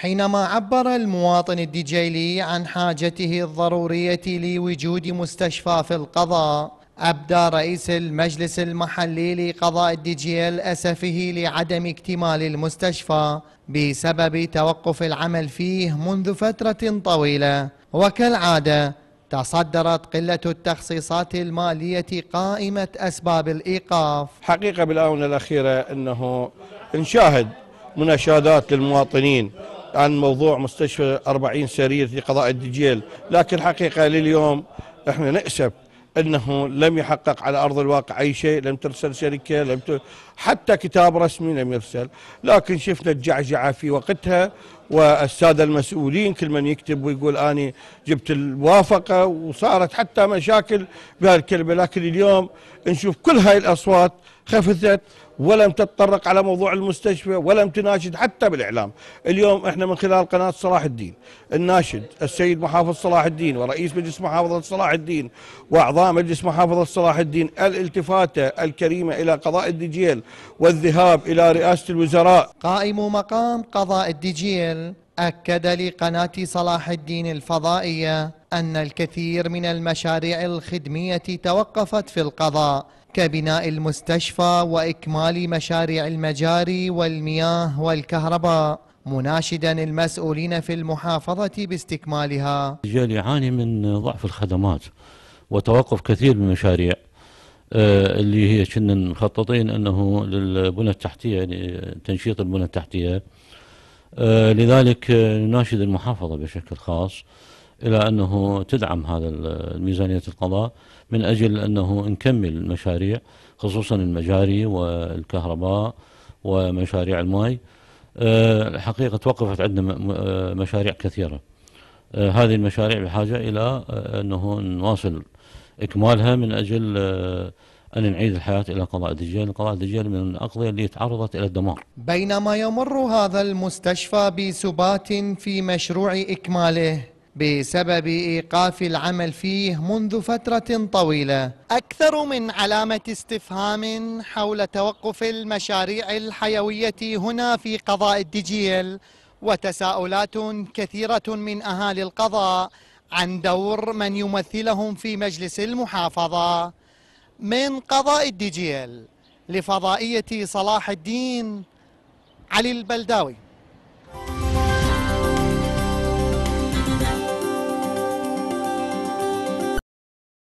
حينما عبر المواطن الدجيلي عن حاجته الضرورية لوجود مستشفى في القضاء أبدى رئيس المجلس المحلي لقضاء الدجيل أسفه لعدم اكتمال المستشفى بسبب توقف العمل فيه منذ فترة طويلة وكالعادة تصدرت قلة التخصيصات المالية قائمة أسباب الإيقاف حقيقة بالآونة الأخيرة أنه نشاهد مناشدات للمواطنين عن موضوع مستشفى 40 سرير في قضاء الدجيل لكن حقيقة لليوم احنا نأسف انه لم يحقق على ارض الواقع اي شيء، لم ترسل شركه، لم ت... حتى كتاب رسمي لم يرسل، لكن شفنا الجعجعه في وقتها والساده المسؤولين كل من يكتب ويقول اني جبت الموافقه وصارت حتى مشاكل بهالكلمه، لكن اليوم نشوف كل هاي الاصوات خفثت ولم تتطرق على موضوع المستشفى ولم تناشد حتى بالإعلام اليوم احنا من خلال قناة صلاح الدين الناشد السيد محافظ صلاح الدين ورئيس مجلس محافظة صلاح الدين وأعضاء مجلس محافظة صلاح الدين الالتفاتة الكريمة إلى قضاء الدجيل والذهاب إلى رئاسة الوزراء قائم مقام قضاء الدجيل أكد لقناة صلاح الدين الفضائية أن الكثير من المشاريع الخدمية توقفت في القضاء كبناء المستشفى وإكمال مشاريع المجاري والمياه والكهرباء مناشدا المسؤولين في المحافظة باستكمالها الرجال يعاني من ضعف الخدمات وتوقف كثير من المشاريع آه، اللي هي كنا مخططين انه للبنى التحتيه يعني تنشيط البنى التحتيه آه، لذلك نناشد المحافظة بشكل خاص إلى أنه تدعم هذا الميزانية القضاء من أجل أنه نكمل مشاريع خصوصا المجاري والكهرباء ومشاريع الماي آه، الحقيقة توقفت عندنا آه، مشاريع كثيرة هذه المشاريع بحاجة إلى أنه نواصل إكمالها من أجل أن نعيد الحياة إلى قضاء الدجال قضاء الدجال من الأقضية اللي تعرضت إلى الدمار بينما يمر هذا المستشفى بسبات في مشروع إكماله بسبب إيقاف العمل فيه منذ فترة طويلة أكثر من علامة استفهام حول توقف المشاريع الحيوية هنا في قضاء الدجيل وتساؤلات كثيرة من أهالي القضاء عن دور من يمثلهم في مجلس المحافظة من قضاء الديجيل لفضائية صلاح الدين علي البلداوي